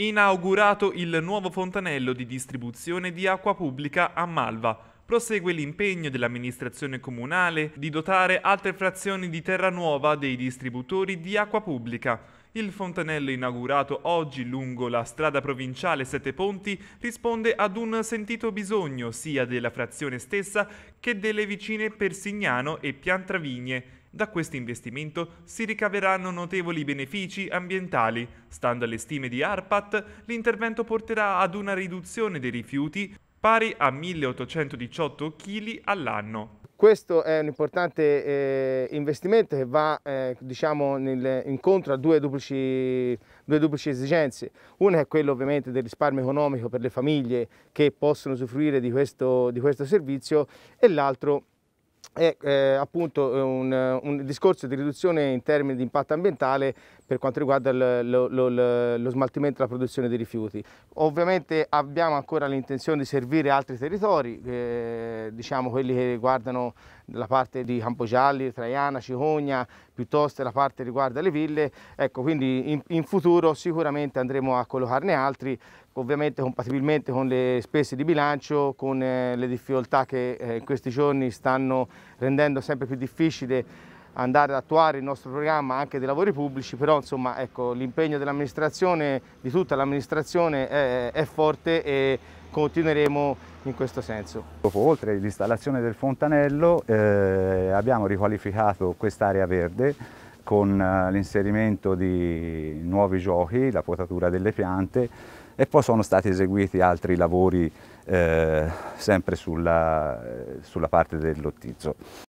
Inaugurato il nuovo fontanello di distribuzione di acqua pubblica a Malva, prosegue l'impegno dell'amministrazione comunale di dotare altre frazioni di terra nuova dei distributori di acqua pubblica. Il fontanello inaugurato oggi lungo la strada provinciale Sette Ponti risponde ad un sentito bisogno sia della frazione stessa che delle vicine Persignano e Piantravigne da questo investimento si ricaveranno notevoli benefici ambientali. Stando alle stime di ARPAT, l'intervento porterà ad una riduzione dei rifiuti pari a 1818 kg all'anno. Questo è un importante eh, investimento che va eh, diciamo, nel, incontro a due duplici, due duplici, esigenze. Una è quella ovviamente del risparmio economico per le famiglie che possono usufruire di questo, di questo servizio e l'altro è è eh, appunto eh, un, eh, un, discorso di riduzione in termini di impatto ambientale per quanto riguarda l, lo, lo, lo, smaltimento e la produzione dei rifiuti. Ovviamente abbiamo ancora l'intenzione di servire altri territori, eh, diciamo quelli che riguardano la parte di Campogialli, Traiana, Cicogna, piuttosto la parte riguarda le ville, ecco quindi in, in futuro sicuramente andremo a collocarne altri ovviamente compatibilmente con le spese di bilancio, con eh, le difficoltà che eh, in questi giorni stanno rendendo sempre più difficile andare ad attuare il nostro programma anche dei lavori pubblici, però insomma ecco, l'impegno dell'amministrazione, di tutta l'amministrazione è, è forte e continueremo in questo senso. Oltre all'installazione del fontanello eh, abbiamo riqualificato quest'area verde con eh, l'inserimento di nuovi giochi, la potatura delle piante e poi sono stati eseguiti altri lavori eh, sempre sulla, eh, sulla parte del lottizzo.